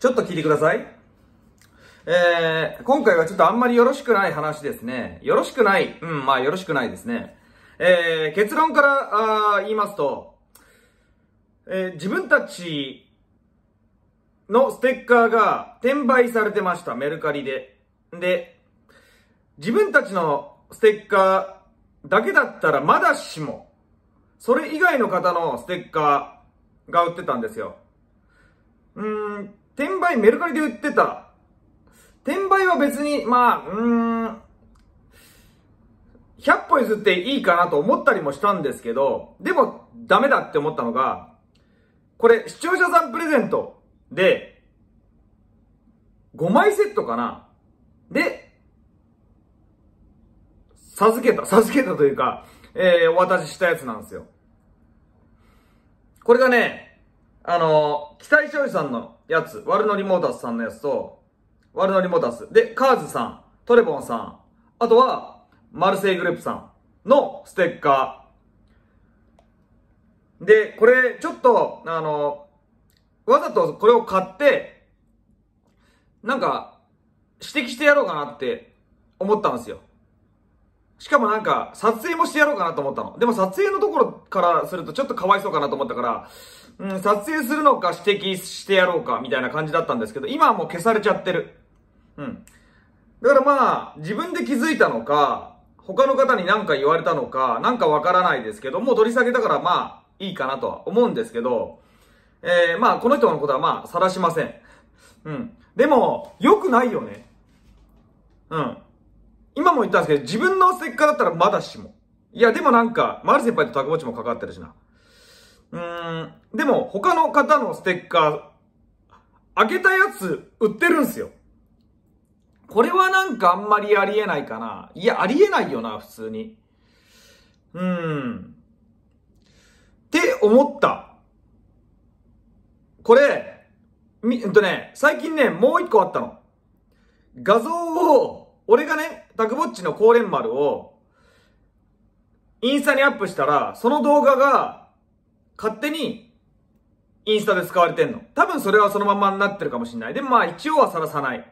ちょっと聞いてください。えー、今回はちょっとあんまりよろしくない話ですね。よろしくない。うん、まあよろしくないですね。えー、結論からあ言いますと、えー、自分たちのステッカーが転売されてました、メルカリで。で、自分たちのステッカーだけだったらまだしも、それ以外の方のステッカーが売ってたんですよ。うーん、転売メルカリで売ってた。転売は別に、まあ、うーん、100歩譲っていいかなと思ったりもしたんですけど、でもダメだって思ったのが、これ視聴者さんプレゼントで、5枚セットかなで、授けた、授けたというか、えー、お渡ししたやつなんですよ。これがね、あのー、期待勝利さんのやつ、ワルノリモータスさんのやつと、ワルノリモータス。で、カーズさん、トレボンさん、あとは、マルセイグループさんのステッカー。で、これ、ちょっと、あの、わざとこれを買って、なんか、指摘してやろうかなって思ったんですよ。しかもなんか、撮影もしてやろうかなと思ったの。でも撮影のところからするとちょっとかわいそうかなと思ったから、うん、撮影するのか指摘してやろうかみたいな感じだったんですけど、今はもう消されちゃってる。うん。だからまあ、自分で気づいたのか、他の方に何か言われたのか、何かわからないですけど、もう取り下げたからまあ、いいかなとは思うんですけど、えー、まあ、この人のことはまあ、晒しません。うん。でも、良くないよね。うん。今も言ったんですけど、自分のステッカーだったらまだしも。いや、でもなんか、マル先輩とタコ持ちもかかってるしな。うーん、でも他の方のステッカー、開けたやつ売ってるんすよ。これはなんかあんまりありえないかな。いや、ありえないよな、普通に。うん。って思った。これ、み、えっとね、最近ね、もう一個あったの。画像を、俺がね、タグボッチの高連丸を、インスタにアップしたら、その動画が、勝手に、インスタで使われてんの。多分それはそのままになってるかもしんない。でもまあ一応は晒さない。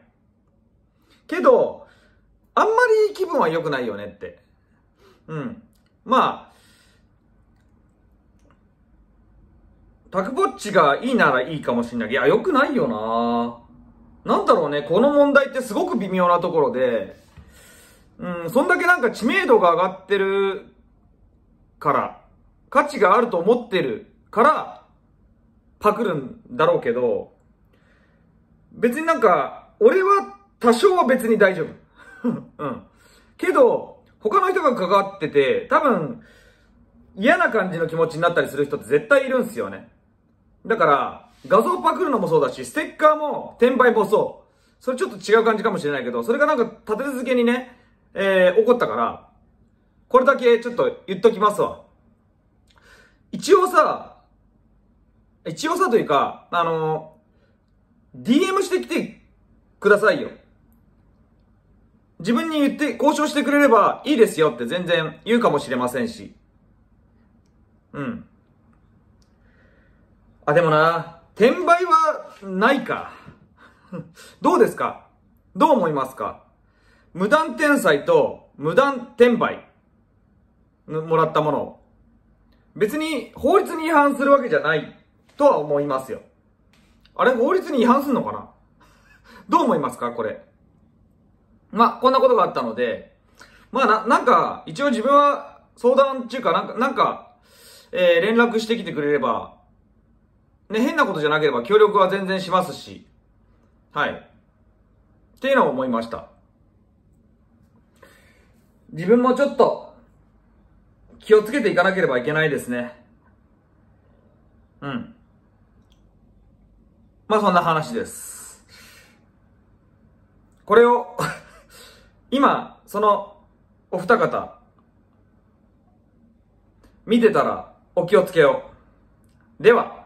けど、あんまり気分は良くないよねって。うん。まあ、タクボッチがいいならいいかもしんない。いや、良くないよななんだろうね、この問題ってすごく微妙なところで、うん、そんだけなんか知名度が上がってるから、価値があると思ってるから、パクるんだろうけど、別になんか、俺は多少は別に大丈夫。うん。けど、他の人が関わってて、多分、嫌な感じの気持ちになったりする人って絶対いるんすよね。だから、画像パクるのもそうだし、ステッカーも、転売もそう。それちょっと違う感じかもしれないけど、それがなんか立て続けにね、えー、怒ったから、これだけちょっと言っときますわ。一応さ、一応さというか、あのー、DM してきてくださいよ。自分に言って、交渉してくれればいいですよって全然言うかもしれませんし。うん。あ、でもな、転売はないか。どうですかどう思いますか無断転載と無断転売、もらったもの別に法律に違反するわけじゃないとは思いますよ。あれ法律に違反すんのかな どう思いますかこれ。まあ、こんなことがあったので、まあな、なんか、一応自分は相談っていうか、なんか、なんか、えー、連絡してきてくれれば、ね、変なことじゃなければ協力は全然しますし、はい。っていうのを思いました。自分もちょっと気をつけていかなければいけないですね。うん。まあそんな話です。これを 今、その、お二方、見てたらお気をつけよう。では。